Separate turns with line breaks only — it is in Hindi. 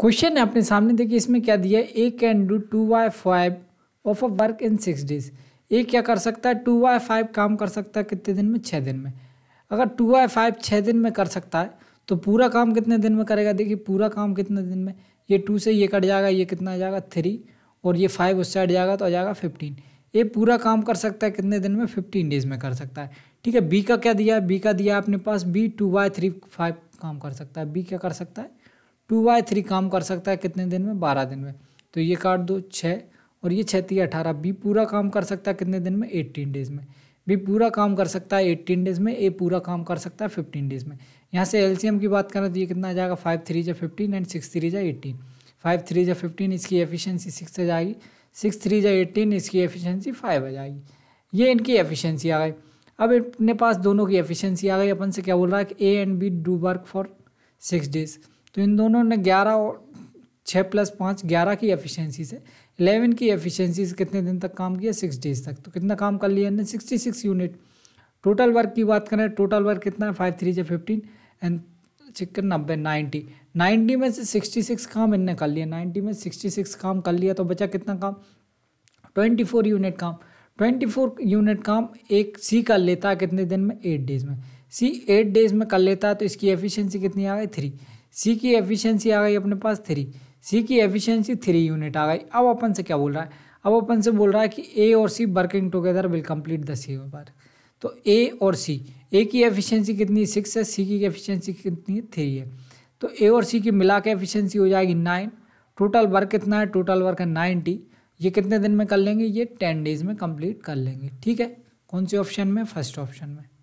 क्वेश्चन है अपने सामने देखिए इसमें क्या दिया है A can do two by five of a work in six days A क्या कर सकता है टू बाई फाइव काम कर सकता है कितने दिन में छः दिन में अगर टू बाई फाइव छः दिन में कर सकता है तो पूरा काम कितने दिन में करेगा देखिए पूरा काम कितने दिन में ये टू से ये कट जाएगा ये कितना आ जाएगा थ्री और ये फाइव उससे साइड जाएगा तो आ जाएगा फिफ्टीन ये पूरा काम कर सकता है कितने दिन में फिफ्टीन डेज में कर सकता है ठीक है बी का क्या दिया है बी का दिया है अपने पास B two by three five काम कर सकता है बी क्या कर सकता है टू बाई थ्री काम कर सकता है कितने दिन में बारह दिन में तो ये काट दो छः और ये छत्ती अठारह बी पूरा काम कर सकता है कितने दिन में एट्टीन डेज़ में बी पूरा काम कर सकता है एट्टीन डेज़ में ए पूरा काम कर सकता है फिफ्टीन डेज़ में यहाँ से एल की बात करें तो ये कितना आ जाएगा फाइव थ्री जो फिफ्टीन एंड सिक्स थ्री जो एटीन फाइव थ्री जो फिफ्टीन इसकी एफिशिएंसी सिक्स आ जाएगी सिक्स थ्री जो एटीन इसकी एफिशिएंसी फाइव आ जाएगी ये इनकी एफिशिएंसी आ गई अब अपने पास दोनों की एफिशिएंसी आ गई अपन से क्या बोल रहा है कि A and B do work for six days तो इन दोनों ने ग्यारह और छः प्लस पाँच ग्यारह की एफिशिएंसी से इलेवन की एफिशिएंसी से कितने दिन तक काम किया सिक्स डेज तक तो कितना काम कर लिया इन्हें sixty six unit total work की बात करें टोटल वर्क कितना है फाइव थ्री जो फिफ्टीन एंड चिकन नब्बे नाइन्टी नाइन्टी में से सिक्सटी सिक्स काम इनने कर लिया नाइन्टी में सिक्सटी सिक्स काम कर लिया तो बचा कितना काम ट्वेंटी फोर यूनिट काम ट्वेंटी फोर यूनिट काम एक सी कर लेता है कितने दिन में एट डेज में सी एट डेज में कर लेता है तो इसकी एफिशिएंसी कितनी आ गई थ्री सी की एफिशिएंसी आ गई अपने पास थ्री सी की एफिशिएंसी थ्री यूनिट आ गई अब अपन से क्या बोल रहा है अब अपन से बोल रहा है कि ए और C working together will complete the C बार तो ए और सी ए की एफिशिएंसी कितनी सिक्स है सी की एफिशिएंसी कितनी थ्री है तो ए और सी की मिला के एफिशियंसी हो जाएगी नाइन टोटल वर्क कितना है टोटल वर्क है नाइन्टी ये कितने दिन में कर लेंगे ये टेन डेज में कंप्लीट कर लेंगे ठीक है कौन से ऑप्शन में फर्स्ट ऑप्शन में